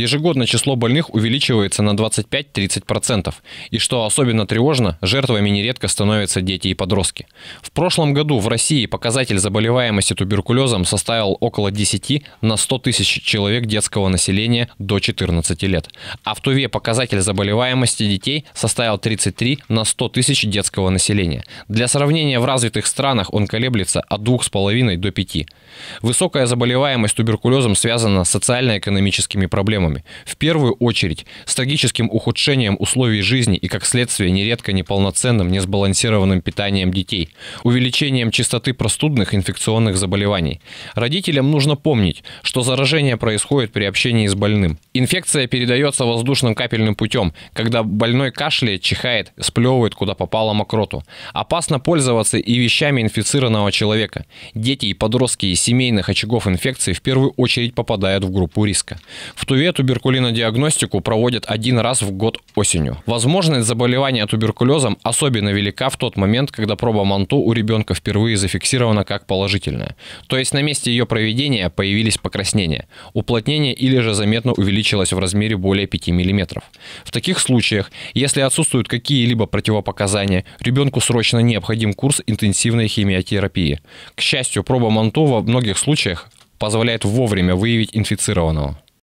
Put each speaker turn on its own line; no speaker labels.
Ежегодно число больных увеличивается на 25-30%. И что особенно тревожно, жертвами нередко становятся дети и подростки. В прошлом году в России показатель заболеваемости туберкулезом составил около 10 на 100 тысяч человек детского населения до 14 лет. А в Туве показатель заболеваемости детей составил 33 на 100 тысяч детского населения. Для сравнения, в развитых странах он колеблется от 2,5 до 5. Высокая заболеваемость туберкулезом связана с социально-экономическими проблемами проблемами. В первую очередь, с трагическим ухудшением условий жизни и, как следствие, нередко неполноценным, несбалансированным питанием детей, увеличением частоты простудных инфекционных заболеваний. Родителям нужно помнить, что заражение происходит при общении с больным. Инфекция передается воздушным капельным путем, когда больной кашляет, чихает, сплевывает куда попало мокроту. Опасно пользоваться и вещами инфицированного человека. Дети и подростки из семейных очагов инфекции в первую очередь попадают в группу риска. В Туве Москве туберкулинодиагностику проводят один раз в год осенью. Возможность заболевания туберкулезом особенно велика в тот момент, когда проба МАНТУ у ребенка впервые зафиксирована как положительная. То есть на месте ее проведения появились покраснения, уплотнение или же заметно увеличилось в размере более 5 мм. В таких случаях, если отсутствуют какие-либо противопоказания, ребенку срочно необходим курс интенсивной химиотерапии. К счастью, проба МАНТУ во многих случаях позволяет вовремя выявить инфицированного.